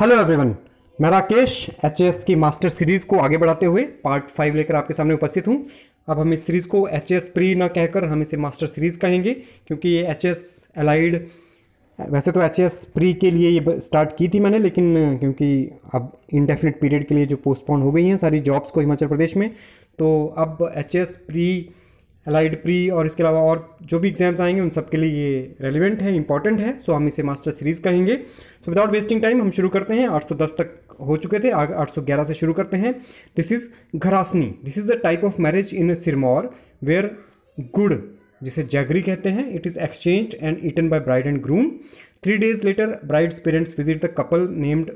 Hello everyone मैं Rakesh H की master series को आगे बढ़ाते हुए पार्ट फाइव लेकर आपके सामने उपस्थित हूँ अब हम इस सीरीज़ को एच प्री ना कहकर हम इसे मास्टर सीरीज़ कहेंगे क्योंकि ये एच एस एलाइड वैसे तो एच प्री के लिए ये स्टार्ट की थी मैंने लेकिन क्योंकि अब इनडेफिनेट पीरियड के लिए जो पोस्टपोन हो गई हैं सारी जॉब्स को हिमाचल प्रदेश में तो अब एच प्री एलाइड प्री और इसके अलावा और जो भी एग्जाम्स आएंगे उन सबके लिए ये रेलिवेंट है इंपॉर्टेंट है सो हम इसे मास्टर सीरीज़ कहेंगे सो विदाउट वेस्टिंग टाइम हम शुरू करते हैं 810 तक हो चुके थे आगे 811 से शुरू करते हैं दिस इज़ घरासनी this is a type of marriage in Sirmaur where गुड़ जिसे जैगरी कहते हैं it is exchange and eaten by bride and groom three days later bride's parents visit the couple named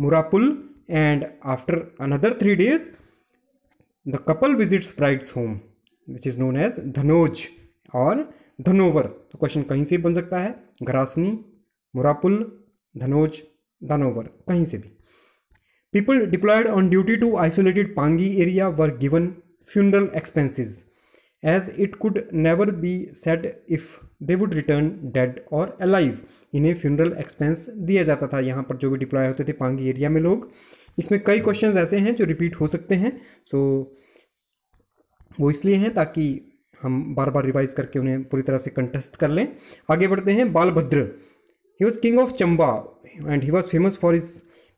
मुरापुल and after another three days the couple visits bride's home which is known as धनोज और धनोवर तो question कहीं से भी बन सकता है घरासनी मुरापुल धनोज धनोवर कहीं से भी people deployed on duty to isolated Pangi area were given funeral expenses as it could never be set if they would return dead or alive इन्हें फ्यूनरल एक्सपेंस दिया जाता था यहाँ पर जो भी डिप्लॉय होते थे पांगी एरिया में लोग इसमें कई क्वेश्चन ऐसे हैं जो रिपीट हो सकते हैं सो so, वो इसलिए हैं ताकि हम बार बार रिवाइज करके उन्हें पूरी तरह से कंटेस्ट कर लें आगे बढ़ते हैं Balbhadra he was king of Chamba and he was famous for his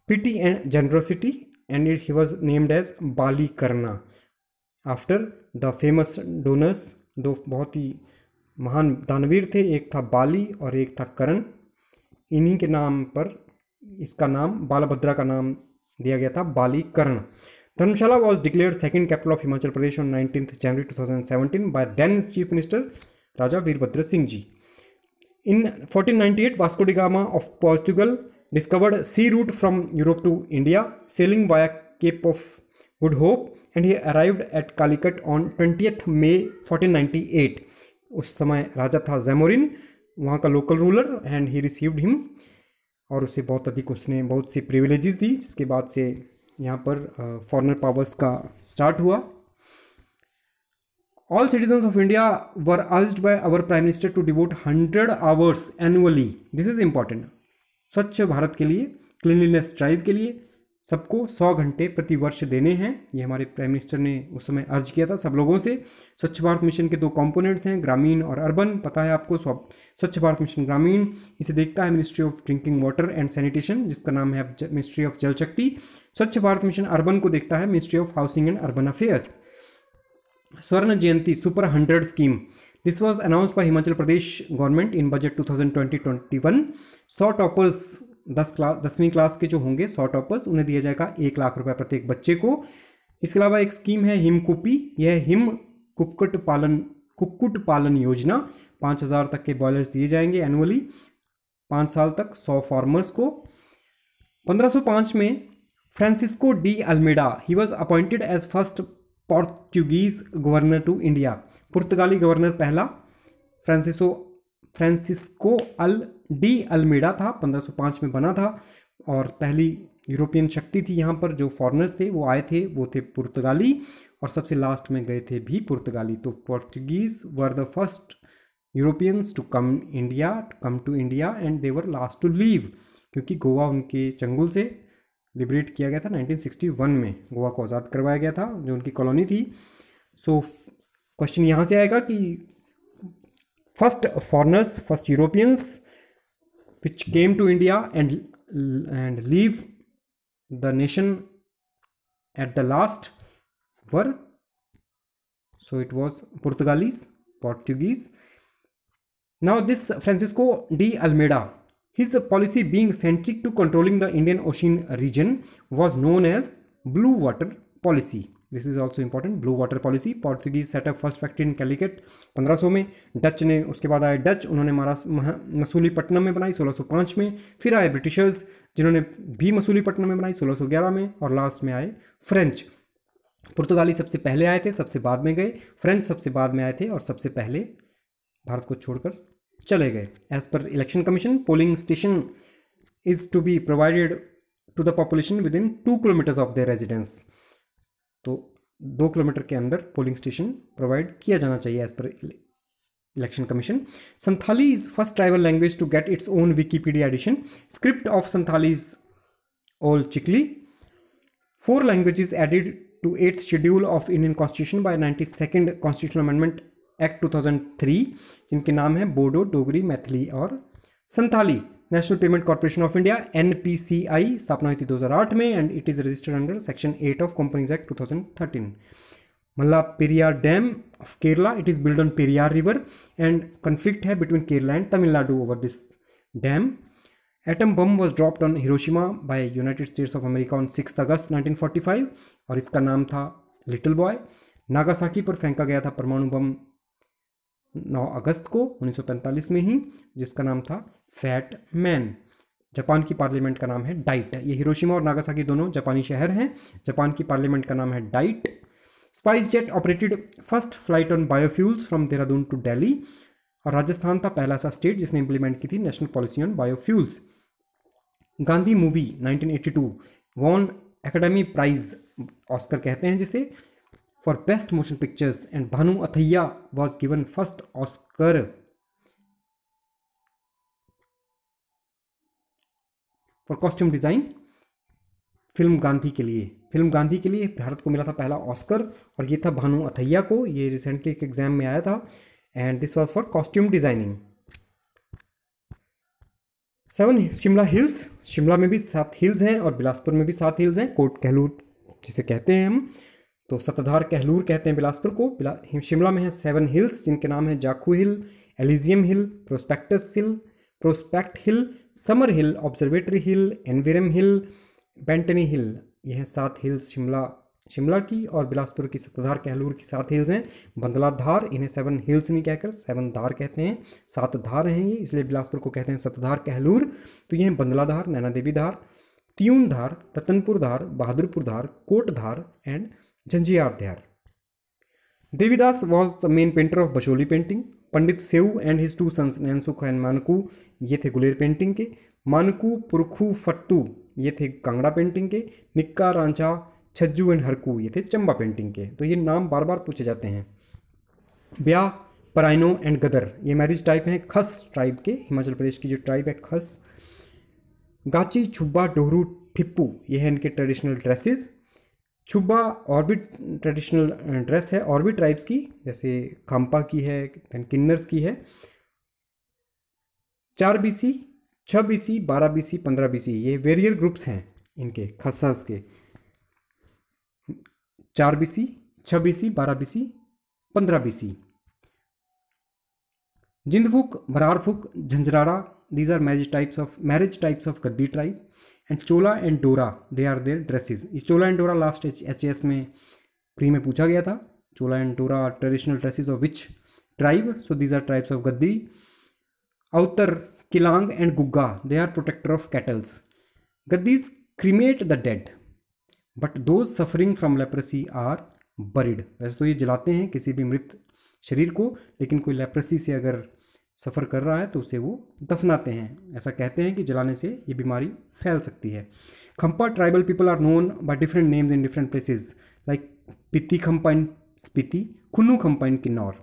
piety and generosity and it he was named as Bali Karna after the famous donors दो बहुत ही महान दानवीर थे एक था बाली और एक था करण इन्हीं के नाम पर इसका नाम बालभद्रा का नाम दिया गया था Bali Karan Dharamshala was declare second capital of Himachal Pradesh on nineteen January two thousand seventeen by chief minister Raja Virbhadra Singh ji in fourteen ninety eight Vasco da Gama of Portugal discovered sea route from Europe to India sailing via Cape of Good Hope and he arrived at Calicut on twenty eighth May fourteen उस समय राजा था जैमोरिन वहाँ का local ruler and he received him और उसे बहुत अधिक उसने बहुत सी प्रिविलेजेस दी जिसके बाद से यहाँ पर फॉरनर पावर्स का स्टार्ट हुआ all citizen of India were urged by our prime minister to devote hundred hours annually this is important Swachh Bharat के लिए क्लिनलीनेस ड्राइव के लिए सबको सौ घंटे प्रतिवर्ष देने हैं ये हमारे प्राइम मिनिस्टर ने उस समय अर्ज किया था सब लोगों से स्वच्छ भारत मिशन के दो कंपोनेंट्स हैं ग्रामीण और अर्बन पता है आपको स्वच्छ भारत मिशन ग्रामीण इसे देखता है ministry of drinking water and sanitation जिसका नाम है मिनिस्ट्री ऑफ जल शक्ति स्वच्छ भारत मिशन अर्बन को देखता है ministry of housing and urban affairs Swarna Jayanti super hundred scheme this was announce by Himachal Pradesh government in budget two thousand twenty twenty one सौ टॉपर्स दस क्लास दसवीं क्लास के जो होंगे सौ टॉपर्स उन्हें दिया जाएगा एक लाख रुपये प्रत्येक बच्चे को इसके अलावा एक स्कीम है हिमकुपी यह हिम कुक्कुट पालन कुक्कुट पालन योजना पाँच हज़ार तक के बॉयलर्स दिए जाएंगे एनुअली पाँच साल तक सौ फार्मर्स को 1505 में Francisco de Almeida he was appointed as first Portuguese governor to India पुर्तगाली गवर्नर पहला फ्रांसिसो फ्रांसिस्को अल डी अल्मेडा था 1505 में बना था और पहली यूरोपियन शक्ति थी यहाँ पर जो फॉरनर्स थे वो आए थे वो थे पुर्तगाली और सबसे लास्ट में गए थे भी पुर्तगाली तो Portuguese were the first Europeans to come India to come to India and they were last to leave क्योंकि गोवा उनके चंगुल से लिबरेट किया गया था 1961 में गोवा को आज़ाद करवाया गया था जो उनकी कॉलोनी थी सो क्वेश्चन यहाँ से आएगा कि first foreigners first Europeans which came to India and and leave the nation at the last were so it was Portuguese. Portuguese now this Francisco de Almeida his policy being centric to controlling the Indian Ocean region was known as blue water policy this is also important blue water policy Portuguese setup first factory in Calicut 1500 में Dutch ने उसके बाद आए Dutch उन्होंने मसूलीपट्टनम में बनाई 1605 में फिर आए ब्रिटिशर्स जिन्होंने भी मसूलीपट्टनम में बनाई 1611 में और लास्ट में आए फ्रेंच पुर्तगाली सबसे पहले आए थे सबसे बाद में गए फ्रेंच सबसे बाद में आए थे और सबसे पहले भारत को छोड़कर चले गए as per election commission polling station is to be provided to the population within two kilometers of the residence तो दो किलोमीटर के अंदर पोलिंग स्टेशन प्रोवाइड किया जाना चाहिए as per election commission Santhali is first tribal language to get its own Wikipedia edition script of Santhali is Ol Chiki for is added to eighth schedule of Indian constitution by ninety second constitution amendment act two thousand three जिनके नाम हैं बोडो डोगरी मैथिली और Santhali national payment corporation of India एन स्थापना हुई थी 2008 में and it is registered under section 8 of companies act 2013 Mullaperiyar dam of Kerala it is build on Periyar river and conflict है between Kerala and Tamil Nadu over this dam atom bomb was dropped on Hiroshima by United States of America on six August 1945 और इसका नाम था little boy Nagasaki पर फेंका गया था परमाणु बम 9 अगस्त को 1945 में ही जिसका नाम था फैट मैन जापान की पार्लियामेंट का नाम है डाइट ये हिरोशिमा और नागासाकी दोनों जापानी शहर हैं जापान की पार्लियामेंट का नाम है Diet SpiceJet operated first flight on biofuels from Dehradun to Delhi और राजस्थान था पहला सा स्टेट जिसने इंप्लीमेंट की थी national policy on biofuels Gandhi movie 1982 won academy prize Oscar कहते हैं जिसे for best motion pictures and Bhanu Athaiya was given first Oscar for costume design film Gandhi के लिए फिल्म गांधी के लिए भारत को मिला था पहला ऑस्कर और ये था भानु अथैया को ये रिसेंटली एक एग्जाम में आया था and this was for costume designing seven Shimla hills Shimla में भी सात हिल्स हैं और बिलासपुर में भी सात हिल्स हैं कोट कहलूर जिसे कहते हैं हम तो सतधार कहलूर कहते हैं बिलासपुर को शिमला में है सेवन हिल्स जिनके नाम है Jakhu hill Elysium hill Prospectus hill Prospect hill Summer hill Observatory hill Inverarm hill Bantony hill यह सात हिल्स शिमला शिमला की और बिलासपुर की सत्ताधार कहलूर की सात हिल्स हैं बंदला धार इन्हें सेवन हिल्स नहीं कहकर सेवन धार कहते हैं सात धार हैं ये इसलिए बिलासपुर को कहते हैं सत्ताधार कहलूर तो यह हैं Bandla Dhar Naina Devi Dhar Tiun Dhar Ratanpur Dhar Bahadurpur Dhar Kot Dhar and Jhanjiar Dhar Devidas was the main painter of Basholi painting Pandit Seu and his two sons Nainsukh and Manku ये थे गुलेर पेंटिंग के मानकू पुरखू फट्टू ये थे कांगड़ा पेंटिंग के निक्का रांचा छज्जू एंड हरकू ये थे चंबा पेंटिंग के तो ये नाम बार बार पूछे जाते हैं ब्याह पराइनो एंड गदर ये मैरिज टाइप हैं खस ट्राइब के हिमाचल प्रदेश की जो ट्राइब है खस गाची छुब्बा डोहरू ठिप्पू ये है इनके ट्रेडिशनल ड्रेसेस छुब्बा और भी ट्रेडिशनल ड्रेस है और भी ट्राइब्स की जैसे खाम्पा की है किन्नर्स की है चार बी सी छ बी सी बारह बी सी पंद्रह बीसी ये वेरियर ग्रुप्स हैं इनके खसस के चार बी सी छ बी सी बारह बी सी पंद्रह B C Jindphuk Bhararphuk Jhanjrara these are marriage types of marriage types of Gaddi tribe and chola and dora they are their dresses ये chola and dora last H S में प्री में पूछा गया था chola and dora are traditional dresses of which tribe so these are tribes of Gaddi outer Keylong and Gugga they are protector of cattles Gaddis cremate the dead but those suffering from leprosy are buried वैसे तो ये जलाते हैं किसी भी मृत शरीर को लेकिन कोई लेप्रेसी से अगर सफ़र कर रहा है तो उसे वो दफनाते हैं ऐसा कहते हैं कि जलाने से ये बीमारी फैल सकती है Khampa tribal people are known by different names in different places like Piti Khampa in Spiti Khunnu Khampa in Kinnaur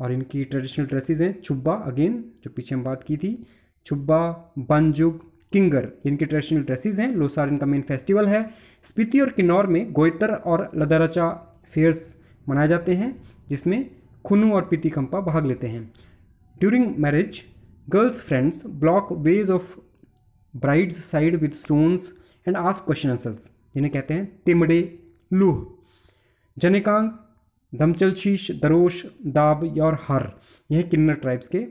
और इनकी ट्रेडिशनल ड्रेसेज हैं छुब्बा अगेन जो पीछे हम बात की थी छुब्बा बंजुग किंगर इनके ट्रेडिशनल ड्रेसेज हैं लोसार इनका मेन फेस्टिवल है स्पीति और किन्नौर में गोयतर और लदराचा फेयर्स मनाए जाते हैं जिसमें खुनू और पीति खम्पा भाग लेते हैं During marriage, girls' friends block ways of bride's side with stones and ask questions जिन्हें कहते हैं तिमड़े लूह जनेकांग धमचल शीश दरोश दाब और हर यह किन्नर ट्राइब्स के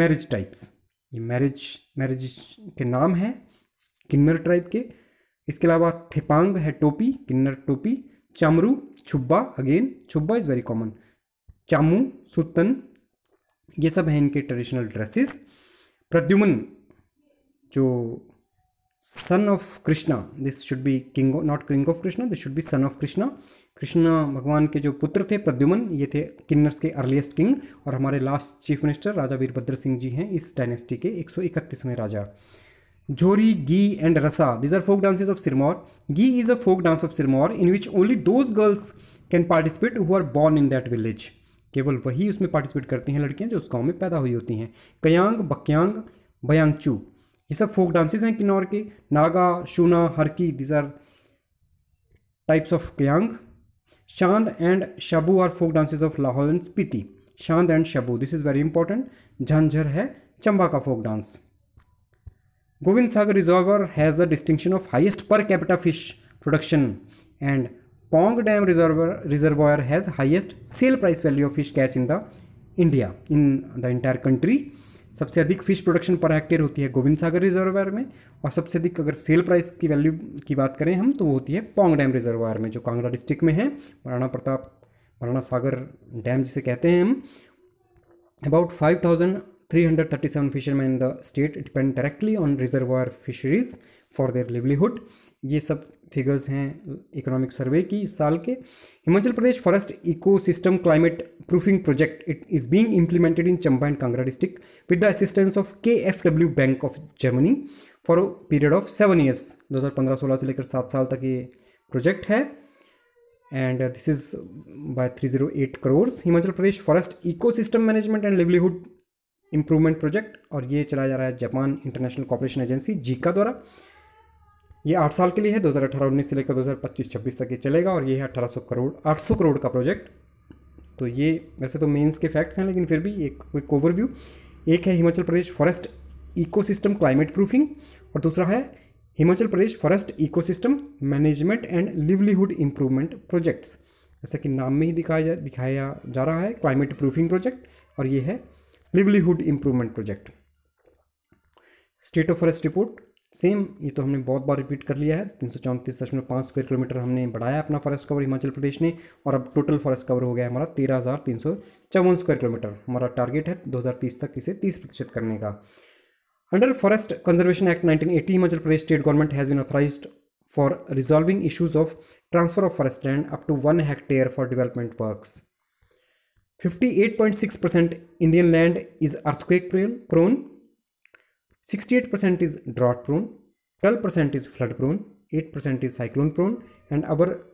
मैरिज टाइप्स ये मैरिज मैरिज के नाम हैं किन्नर ट्राइब के इसके अलावा थिपांग है टोपी किन्नर टोपी chamru chhubba again chhubba is very common chamu sutan ये सब हैं इनके ट्रेडिशनल ड्रेसेस प्रद्युमन जो son of Krishna this should be king not king of Krishna this should be son of Krishna Krishna भगवान के जो पुत्र थे प्रद्युमन ये थे किन्नर्स के अर्लीस्ट किंग और हमारे last chief minister Raja Virbhadra Singh ji हैं इस डायनेस्टी के एक सौ इकतीसवें राजा झोरी Gee and Rasa these are folk dances of Sirmaur Gee is a folk dance of Sirmaur in which only those girls can participate who are born in that village केवल वही उसमें पार्टिसिपेट करती हैं लड़कियाँ जो उस गाँव में पैदा हुई होती हैं कयांग बक्यांग बयांगचू ये सब फोक डांसेस हैं किन्नौर के Naga Shuna Harki these are types of Kayang Shand and Shabu are folk dances of Lahaul and Spiti Shand and Shabu this is very important Jhanjhar है चंबा का folk dance Gobind Sagar reservoir has the distinction of highest per capita fish production and Pong dam Reservoir, Reservoir has highest sale price value of fish catch in the India in the entire country सबसे अधिक fish production per hectare होती है गोविंद सागर reservoir में और सबसे अधिक अगर sale price की वैल्यू की बात करें हम तो वो होती है पोंग डैम रिजर्वायर में जो कांगड़ा डिस्ट्रिक्ट में है महाराणा प्रताप महाराणा सागर डैम जिसे कहते हैं हम about five thousand three hundred thirty seven fisherman in the state depend directly on reservoir fisheries for their livelihood ये सब फिगर्स हैं इकोनॉमिक सर्वे की इस साल के Himachal Pradesh forest ecosystem climate proofing project it is being implemented in Chamba and Kangra district with the assistance of K F W bank of Germany for period of seven years पंद्रह सोलह से लेकर सात साल तक ये प्रोजेक्ट है and this is by eight crores Himachal Pradesh forest system management and livelihood improvement project और ये चलाया जा रहा है Japan international cooperation agency JICA द्वारा ये आठ साल के लिए है दो हज़ार अठारह उन्नीस से लेकर दो हज़ार पच्चीस छब्बीस तक ये चलेगा और ये है अठारह सौ करोड़ आठ सौ करोड़ का प्रोजेक्ट तो ये वैसे तो मेंस के फैक्ट्स हैं लेकिन फिर भी एक क्विक ओवरव्यू एक है Himachal Pradesh forest ecosystem climate proofing और दूसरा है Himachal Pradesh forest ecosystem management and livelihood improvement projects जैसा कि नाम में ही दिखाया जा दिखाया जा रहा है क्लाइमेट प्रूफिंग प्रोजेक्ट और ये है livelihood improvement project state of forest report same ये तो हमने बहुत बार रिपीट कर लिया है तीन सौ चौंतीस दशमलव पाँच स्क्वायर किलोमीटर हमने बढ़ाया अपना फॉरेस्ट कवर हिमाचल प्रदेश ने और अब टोटल फॉरेस्ट कवर हो गया हमारा तेरह हज़ार तीन सौ चौवन स्क्वायर किलोमीटर हमारा टारगेट है दो हज़ार तीस तक इसे तीस प्रतिशत करने का under forest conservation act nineteen eighty Himachal Pradesh state government has been authorise for resolving issues of transfer of forest land up to one hectare for development works 58.6% Indian land is earthquake prone 68% is drought prone, 12% is flood prone, 8% is cyclone prone and our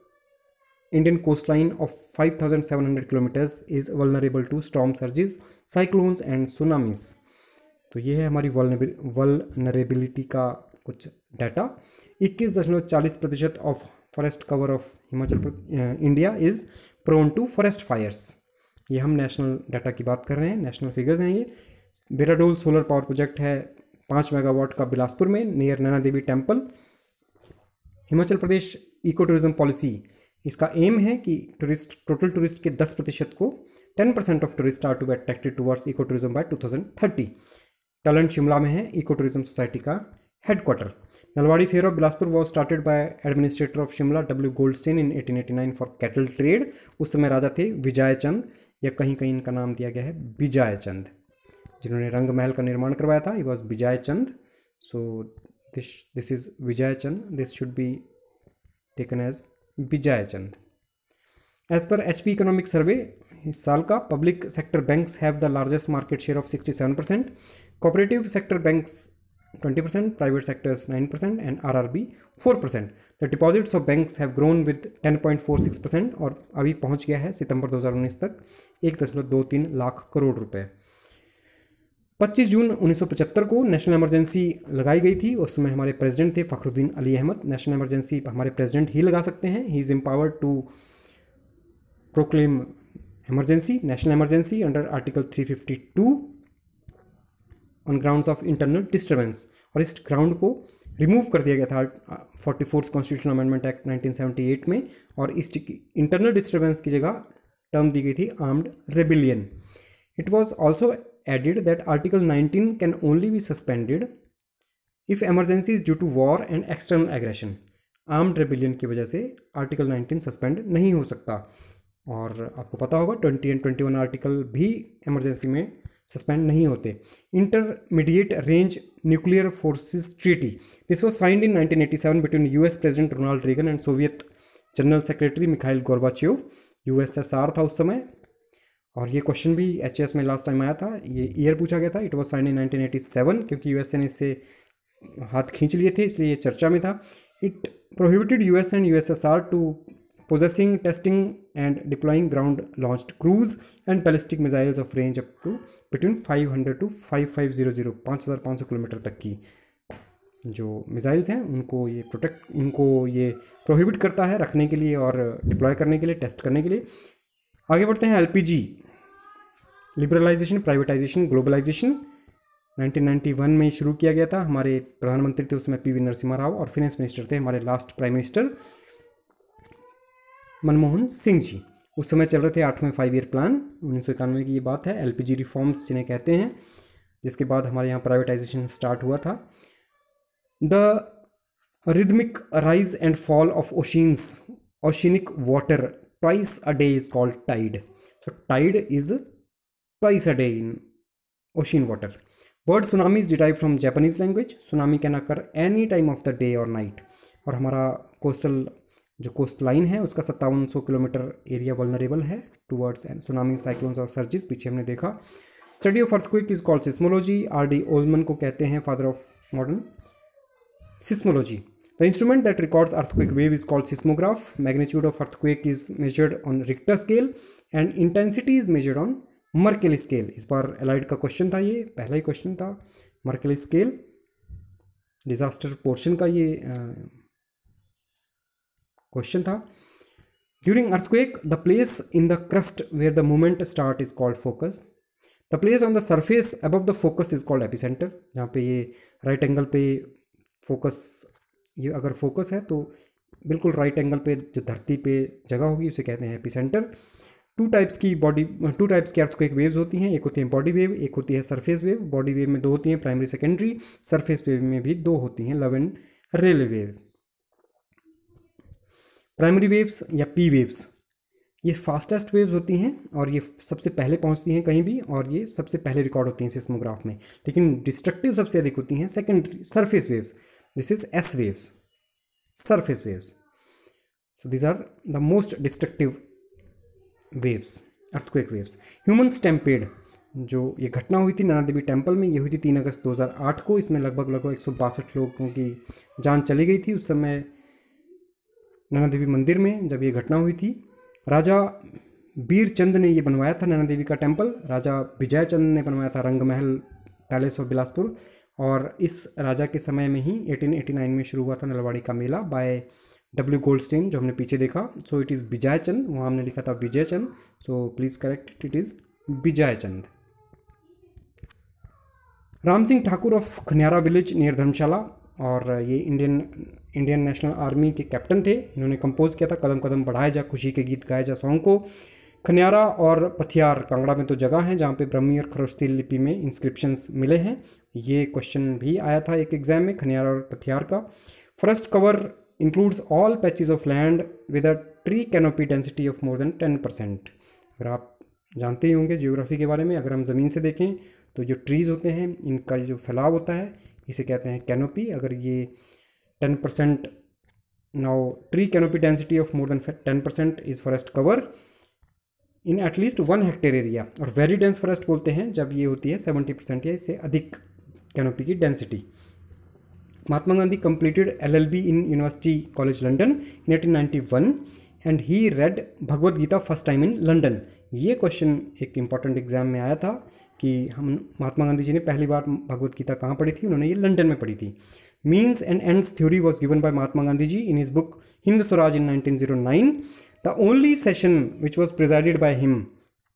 Indian coastline of 5700 kilometers is vulnerable to storm surges, cyclones and tsunamis. तो ये है हमारी vulnerability का कुछ data 21.40 प्रतिशत of forest cover of Himachal India is prone to forest fires ये हम national data की बात कर रहे हैं नेशनल फिगर्स हैं ये बेराडोल सोलर पावर प्रोजेक्ट है पाँच मेगावाट का बिलासपुर में near Naina Devi temple Himachal Pradesh eco tourism policy इसका एम है कि टूरिस्ट टोटल टूरिस्ट के दस प्रतिशत को ten percent of tourist are to be attracted towards eco tourism by two thousand thirty talent Shimla में है इको टूरिज्म सोसाइटी का headquarter Nalwari fair of Bilaspur was started by administrator of Shimla W Goldstein in eighteen eighty nine for cattle trade उस समय राजा थे विजय चंद या कहीं कहीं इनका नाम दिया गया है विजय चंद जिन्होंने रंग महल का निर्माण करवाया था he was Vijay Chand so this this is Vijay Chand this should be taken as Vijay Chand as per H P economic survey इस साल का public sector banks have the largest market share of sixty seven percent cooperative sector banks percent and R R B four percent the deposits of banks have grown with ten point four six percent और अभी पहुंच गया है सितंबर दो हज़ार उन्नीस तक एक दशमलव दो तीन लाख करोड़ रुपये 25 जून 1975 को नेशनल इमरजेंसी लगाई गई थी उस समय हमारे प्रेसिडेंट थे फखरुद्दीन अली अहमद नेशनल इमरजेंसी हमारे प्रेसिडेंट ही लगा सकते हैं he is empowered to proclaim emergency national emergency under article 352 on grounds of internal disturbance और इस ग्राउंड को रिमूव कर दिया गया था forty fourth constitution amendment act 1978 में और इस इंटरनल डिस्टर्बेंस की जगह टर्म दी गई थी armed rebellion it was also added that Article 19 can only be suspended if emergency is due to war and external aggression. Armed rebellion की वजह से आर्टिकल 19 सस्पेंड नहीं हो सकता और आपको पता होगा 20 एंड 21 आर्टिकल भी इमरजेंसी में सस्पेंड नहीं होते intermediate range nuclear forces treaty this was signed in 1987 between US president Ronald Reagan and Soviet general secretary Mikhail Gorbachev USSR था उस समय और ये क्वेश्चन भी एच में लास्ट टाइम आया था ये ईयर पूछा गया था it was sign in nineteen क्योंकि यू ने इससे हाथ खींच लिए थे इसलिए ये चर्चा में था it prohibited S and R to and testing, missiles of range up to between five hundred to five five zero zero 500 हज़ार पाँच सौ किलोमीटर तक की जो मिज़ाइल्स हैं उनको ये प्रोटेक्ट इनको ये प्रोहिबिट करता है रखने के लिए और डिप्लॉय करने के लिए टेस्ट करने के लिए आगे बढ़ते हैं L P G liberalisation privatisation globalisation 1991 में शुरू किया गया था हमारे प्रधानमंत्री थे उसमें वी नरसिम्हा राव और फिनेंस मिनिस्टर थे हमारे last prime minister Manmohan Singh ji उस समय चल रहे थे आठवें फाइव ईयर प्लान उन्नीस सौ की ये बात है जी रिफॉर्म्स जिन्हें कहते हैं जिसके बाद हमारे यहाँ प्राइवेटाइजेशन स्टार्ट हुआ था the rhythmic rise and fall of oceans oceanic water twice a day is called tide so tide is twice a day in ocean water. Word tsunami is derive from Japanese language tsunami can occur any time of the day और night और हमारा coastal जो coast line है उसका सत्तावन सौ kilometre area vulnerable है towards and tsunami cyclones और सर्जिस पीछे हमने देखा study of earthquake is called seismology R D Oldham को कहते हैं father of modern seismology the instrument that records earthquake wave is called seismograph magnitude of earthquake is measured on Richter scale and intensity is measured on Mercalli scale इस बार allied का question था ये पहला ही क्वेश्चन था Mercalli scale disaster portion का ये क्वेश्चन था during earthquake the place in the crust where the moment start is called focus the place on the surface above the focus is called epicentre जहाँ पे ये right angle पे focus ये अगर focus है तो बिल्कुल राइट एंगल पे जो धरती पे जगह होगी उसे कहते हैं एपी सेंटर टू टाइप्स की बॉडी टू टाइप्स की एक वेव्स होती हैं एक होती है बॉडी वेव एक होती है सरफेस वेव बॉडी वेव में दो होती हैं प्राइमरी सेकेंडरी सरफेस वेव में भी दो होती हैं love and Rayleigh wave primary waves या पी वेव्स ये फास्टेस्ट वेव्स होती हैं और ये सबसे पहले पहुंचती हैं कहीं भी और ये सबसे पहले रिकॉर्ड होती हैं सिस्मोग्राफ में लेकिन डिस्ट्रक्टिव सबसे अधिक होती हैं secondary surface waves this is S waves surface waves so these are the most destructive waves earthquake waves human stampede जो ये घटना हुई थी नाना देवी टेम्पल में ये हुई थी तीन अगस्त 2008 को इसमें लगभग लगभग एक लोगों की जान चली गई थी उस समय नाना देवी मंदिर में जब ये घटना हुई थी राजा बीर चंद ने ये बनवाया था नैना देवी का टेम्पल राजा विजय चंद ने बनवाया था रंगमहल पैलेस ऑफ बिलासपुर और इस राजा के समय में ही 1889 में शुरू हुआ था नलवाड़ी का मेला बाय डब्ल्यू गोल्डस्टीन जो हमने पीछे देखा सो इट इज़ विजय चंद वहाँ हमने लिखा था Vijay Chand so please correct it it is Vijay Chand Ram Singh Thakur of Khaniyara village near Dharamshala और ये इंडियन इंडियन नेशनल आर्मी के कैप्टन थे इन्होंने कंपोज किया था कदम कदम बढ़ाया जा खुशी के गीत गाए जा सॉन्ग को खनियारा और पथियार कांगड़ा में तो जगह हैं जहाँ पे ब्रह्मी और खरोस्ती लिपि में इंस्क्रिप्शंस मिले हैं ये क्वेश्चन भी आया था एक एग्जाम में खनियारा और पथियार का forest cover includes all patches of land with a tree canopy density of more than ten percent अगर आप जानते ही होंगे जियोग्राफी के बारे में अगर हम ज़मीन से देखें तो जो ट्रीज़ होते हैं इनका जो फैलाव होता है इसे कहते हैं कैनोपी अगर ये ten percent now tree canopy density of more than ten percent is forest cover in at least one hectare area और वेरी डेंस फॉरेस्ट बोलते हैं जब ये होती है सेवेंटी परसेंट या इससे अधिक कैनोपी की density Mahatma Gandhi completed L L B in University College London in eighteen ninety one and he read Bhagavadgita first time in London ये क्वेश्चन एक इम्पॉर्टेंट एग्जाम में आया था कि हम महात्मा गांधी जी ने पहली बार भगवदगीता कहाँ पढ़ी थी उन्होंने ये लंडन में पढ़ी थी means and ends theory was given by Mahatma Gandhi ji in his book Hind Swaraj in nineteen zero nine the only session which was presided by him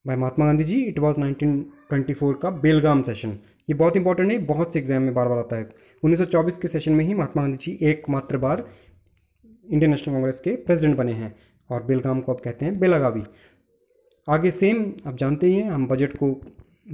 by Mahatma Gandhi ji it was nineteen twenty four का बेलगाम सेशन ये बहुत इंपॉर्टेंट है बहुत से exam में बार बार आता है 1924 के सेशन में ही महात्मा गांधी जी एकमात्र बार इंडियन नेशनल कांग्रेस के प्रेसिडेंट बने हैं और बेलगाम को अब कहते हैं बेलागावी आगे सेम आप जानते ही हैं हम बजट को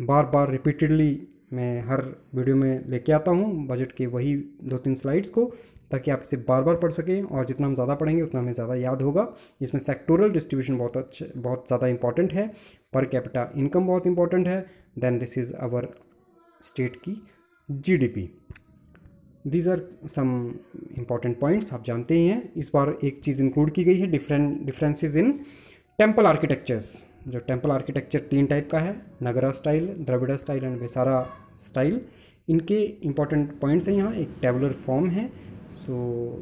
बार बार रिपीटेडली मैं हर वीडियो में लेके आता हूँ बजट के वही दो तीन स्लाइड्स को ताकि आप इसे बार बार पढ़ सकें और जितना हम ज़्यादा पढ़ेंगे उतना हमें ज़्यादा याद होगा इसमें सेक्टोरल डिस्ट्रीब्यूशन बहुत अच्छे बहुत ज़्यादा इंपॉर्टेंट है पर कैपिटा इनकम बहुत इंपॉर्टेंट है then this is our state की GDP these are some important points आप जानते ही हैं इस बार एक चीज़ इंक्लूड की गई है different differences in temple architectures जो टेम्पल आर्किटेक्चर तीन टाइप का है Nagara style Dravida style and Vesara style इनके इंपॉर्टेंट पॉइंट्स हैं यहाँ एक टेबुलर फॉर्म है सो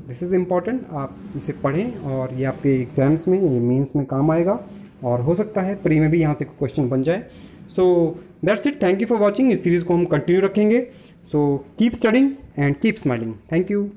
दिस इज़ इम्पॉर्टेंट आप इसे पढ़ें और ये आपके एग्ज़ाम्स में ये मेंस में काम आएगा और हो सकता है प्री में भी यहाँ से क्वेश्चन बन जाए so that's it thank you for watching इस सीरीज़ को हम कंटिन्यू रखेंगे so keep studying and keep smiling thank you